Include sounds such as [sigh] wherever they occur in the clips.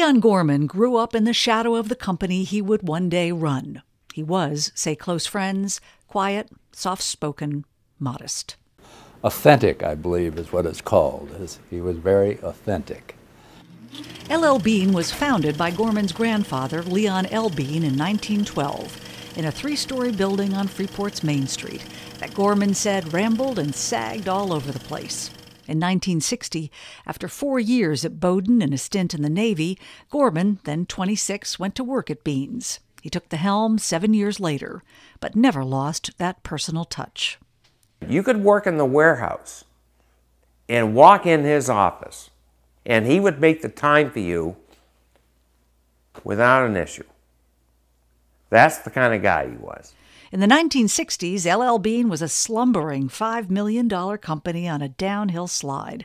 Leon Gorman grew up in the shadow of the company he would one day run. He was, say close friends, quiet, soft spoken, modest. Authentic, I believe, is what it's called. He was very authentic. L.L. Bean was founded by Gorman's grandfather, Leon L. Bean, in 1912 in a three story building on Freeport's Main Street that Gorman said rambled and sagged all over the place. In 1960, after four years at Bowdoin and a stint in the Navy, Gorman, then 26, went to work at Beans. He took the helm seven years later, but never lost that personal touch. You could work in the warehouse and walk in his office, and he would make the time for you without an issue. That's the kind of guy he was. In the 1960s, L.L. Bean was a slumbering $5 million company on a downhill slide.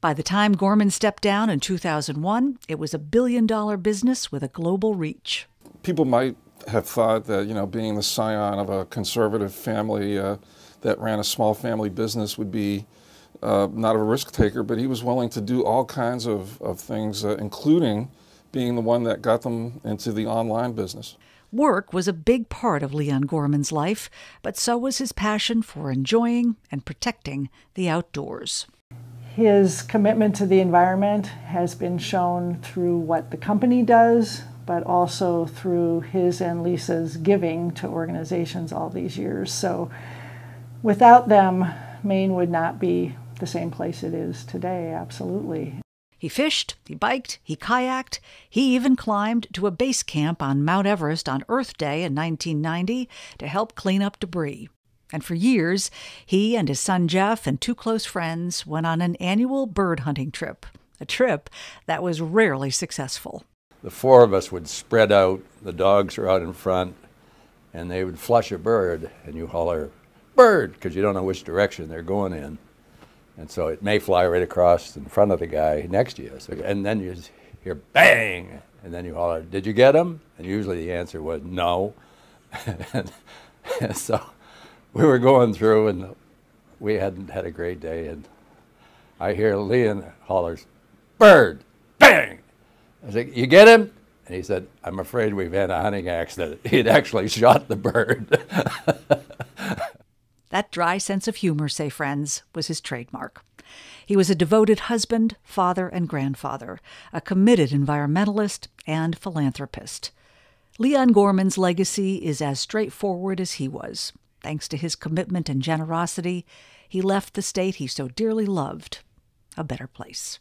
By the time Gorman stepped down in 2001, it was a billion dollar business with a global reach. People might have thought that, you know, being the scion of a conservative family uh, that ran a small family business would be uh, not a risk taker, but he was willing to do all kinds of, of things, uh, including being the one that got them into the online business. Work was a big part of Leon Gorman's life, but so was his passion for enjoying and protecting the outdoors. His commitment to the environment has been shown through what the company does, but also through his and Lisa's giving to organizations all these years. So without them, Maine would not be the same place it is today, absolutely. He fished, he biked, he kayaked, he even climbed to a base camp on Mount Everest on Earth Day in 1990 to help clean up debris. And for years, he and his son Jeff and two close friends went on an annual bird hunting trip, a trip that was rarely successful. The four of us would spread out, the dogs are out in front, and they would flush a bird, and you holler, bird, because you don't know which direction they're going in. And so it may fly right across in front of the guy next to you. So, and then you hear bang, and then you holler, "Did you get him?" And usually the answer was no. and, [laughs] and so we were going through, and we hadn't had a great day. And I hear Leon hollers, "Bird, bang!" I said, "You get him?" And he said, "I'm afraid we've had a hunting accident. [laughs] He'd actually shot the bird." [laughs] That dry sense of humor, say friends, was his trademark. He was a devoted husband, father, and grandfather, a committed environmentalist and philanthropist. Leon Gorman's legacy is as straightforward as he was. Thanks to his commitment and generosity, he left the state he so dearly loved a better place.